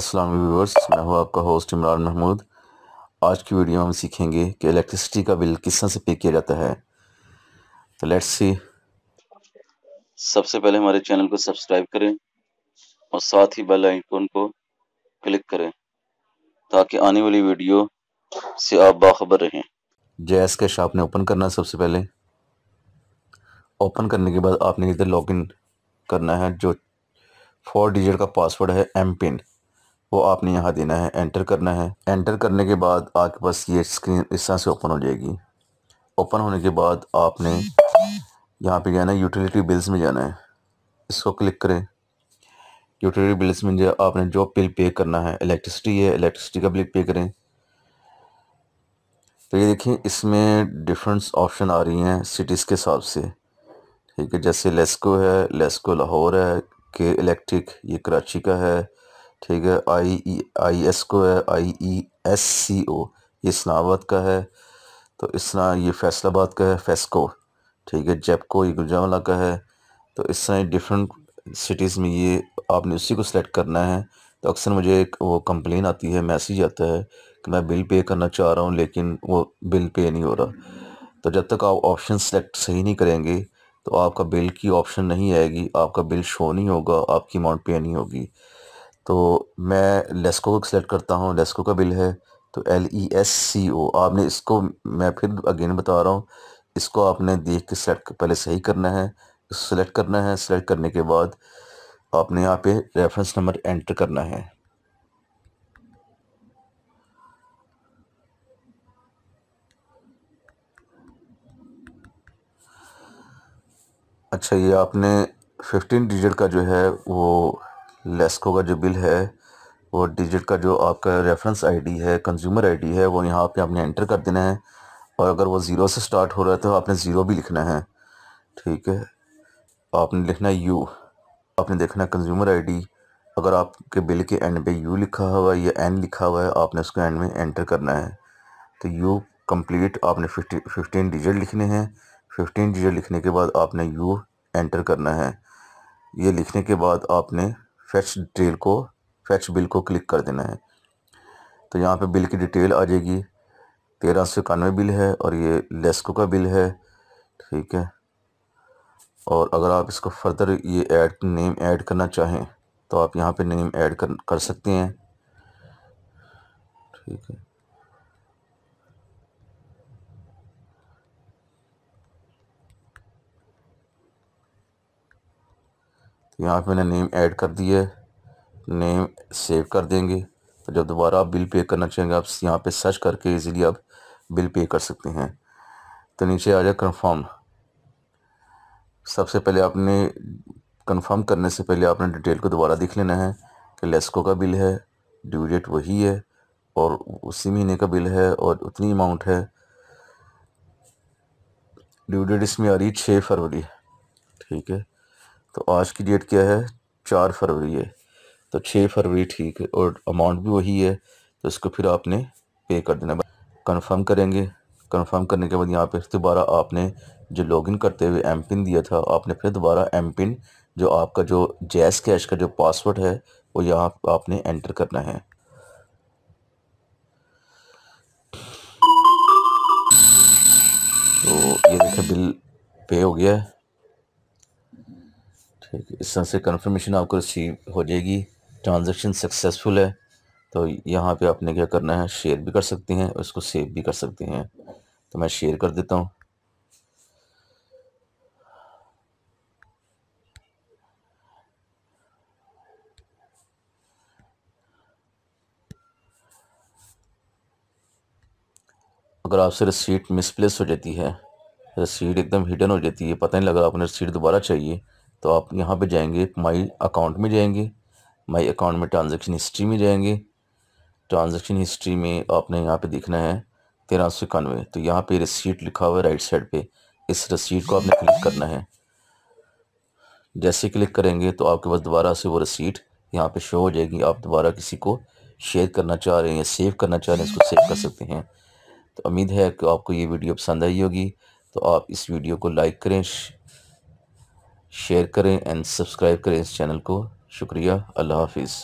अस्सलाम व्यूवर्स मैं हूं आपका होस्ट इमरान महमूद आज की वीडियो हम सीखेंगे कि इलेक्ट्रिसिटी का बिल किस तरह से पे किया जाता है तो लेट्स सी सबसे पहले हमारे चैनल को सब्सक्राइब करें और साथ ही बेल आइकन को क्लिक करें ताकि आने वाली वीडियो से आप बाखबर रहें जैस कैश आपने ओपन करना है सबसे पहले ओपन करने के बाद आपने इधर इन करना है जो फोर डिजिट का पासवर्ड है एम पिन वो आपने यहाँ देना है एंटर करना है एंटर करने के बाद आपके पास ये स्क्रीन इस तरह से ओपन हो जाएगी ओपन होने के बाद आपने यहाँ पे जाना है यूटिलिटी बिल्स में जाना है इसको क्लिक करें यूटिलिटी बिल्स में जो आपने जो बिल पे करना है इलेक्ट्रिसिटी है इलेक्ट्रिसिटी का बिल पे करें तो ये देखिए इसमें डिफरेंस ऑप्शन आ रही हैं सिटीज़ के हिसाब से ठीक है जैसे लेस्को है लेस्को लाहौर है के इलेक्ट्रिक ये कराची का है ठीक है आई आई एस को है आई ई एस सी ओ ये इस्लामाबाद का है तो इस तरह ये फैसलाबाद का है फेस्को ठीक है जेपको ये गुलजामला का है तो इस तरह डिफरेंट सिटीज़ में ये आपने उसी को सिलेक्ट करना है तो अक्सर मुझे एक वो कंप्लेन आती है मैसेज आता है कि मैं बिल पे करना चाह रहा हूँ लेकिन वो बिल पे नहीं हो रहा तो जब तक आप ऑप्शन सेलेक्ट सही नहीं करेंगे तो आपका बिल की ऑप्शन नहीं आएगी आपका बिल शो नहीं होगा आपकी अमाउंट पे नहीं होगी तो मैं लेस्को को सेलेक्ट करता हूँ लेस्को का बिल है तो एल ई एस सी ओ आपने इसको मैं फिर अगेन बता रहा हूँ इसको आपने देख के सेलेक्ट पहले सही करना है सेलेक्ट करना है सेलेक्ट करने के बाद आपने यहाँ पे रेफरेंस नंबर एंटर करना है अच्छा ये आपने फिफ्टीन डिजिट का जो है वो लेस्को का जो बिल है वो डिजिट का जो आपका रेफरेंस आईडी है कंज्यूमर आईडी है वो यहाँ पे आपने एंटर कर देना है और अगर वो ज़ीरो से स्टार्ट हो रहा है तो आपने ज़ीरो भी लिखना है ठीक है आपने लिखना है यू आपने देखना कंज्यूमर आईडी अगर आपके बिल के एंड पे यू लिखा हुआ है या एन लिखा हुआ है आपने उसको एंड में एंटर करना है तो यू कम्प्लीट आपने फिफ्टी फिफ्टीन डिजिट लिखने हैं फिफ्टीन डिजिट लिखने के बाद आपने यू एंटर करना है ये लिखने के बाद आपने फैच डिटेल को फैच बिल को क्लिक कर देना है तो यहाँ पे बिल की डिटेल आ जाएगी तेरह सौ इक्यानवे बिल है और ये लेस्को का बिल है ठीक है और अगर आप इसको फर्दर ये ऐड नेम ऐड करना चाहें तो आप यहाँ पे नेम ऐड कर कर सकते हैं ठीक है यहाँ पे मैंने नेम ऐड कर दिया है नेम सेव कर देंगे तो जब दोबारा आप बिल पे करना चाहेंगे आप यहाँ पे सर्च करके इजीली आप बिल पे कर सकते हैं तो नीचे आ जाए कन्फर्म सबसे पहले आपने कन्फर्म करने से पहले आपने डिटेल को दोबारा देख लेना है कि लेस्को का बिल है ड्यू डेट वही है और उसी महीने का बिल है और उतनी अमाउंट है ड्यू डेट इसमें आ रही छः फरवरी ठीक है तो आज की डेट क्या है चार फरवरी है तो छः फरवरी ठीक है और अमाउंट भी वही है तो इसको फिर आपने पे कर देना कन्फर्म करेंगे कन्फर्म करने के बाद यहाँ पे दोबारा आपने जो लॉगिन करते हुए एम पिन दिया था आपने फिर दोबारा एम पिन जो आपका जो जैस कैश का जो पासवर्ड है वो यहाँ आपने एंटर करना है तो ये देखिए बिल पे हो गया है इस तरह से कन्फर्मेशन आपको रिसीव हो जाएगी ट्रांजेक्शन सक्सेसफुल है तो यहाँ पे आपने क्या करना है शेयर भी कर सकती हैं और इसको सेव भी कर सकती हैं तो मैं शेयर कर देता हूँ अगर आपसे रसीट मिसप्लेस हो जाती है रसीट एकदम हिडन हो जाती है पता नहीं लगा आपने रसीट दोबारा चाहिए तो आप यहाँ पे जाएंगे माई अकाउंट में जाएंगे माई अकाउंट में ट्रांजेक्शन हिस्ट्री में जाएंगे ट्रांजेक्शन हिस्ट्री में आपने यहाँ पे देखना है तेरह सौ इक्यानवे तो यहाँ पे रिसीट लिखा हुआ है राइट साइड पे इस रसीट को आपने क्लिक करना है जैसे क्लिक करेंगे तो आपके पास दोबारा से वो रसीट यहाँ पे शो हो जाएगी आप दोबारा किसी को शेयर करना चाह रहे हैं या सेव करना चाह रहे हैं इसको सेव कर सकते हैं तो उम्मीद है कि आपको ये वीडियो पसंद आई होगी तो आप इस वीडियो को लाइक करें शेयर करें एंड सब्सक्राइब करें इस चैनल को शुक्रिया अल्लाह हाफिज़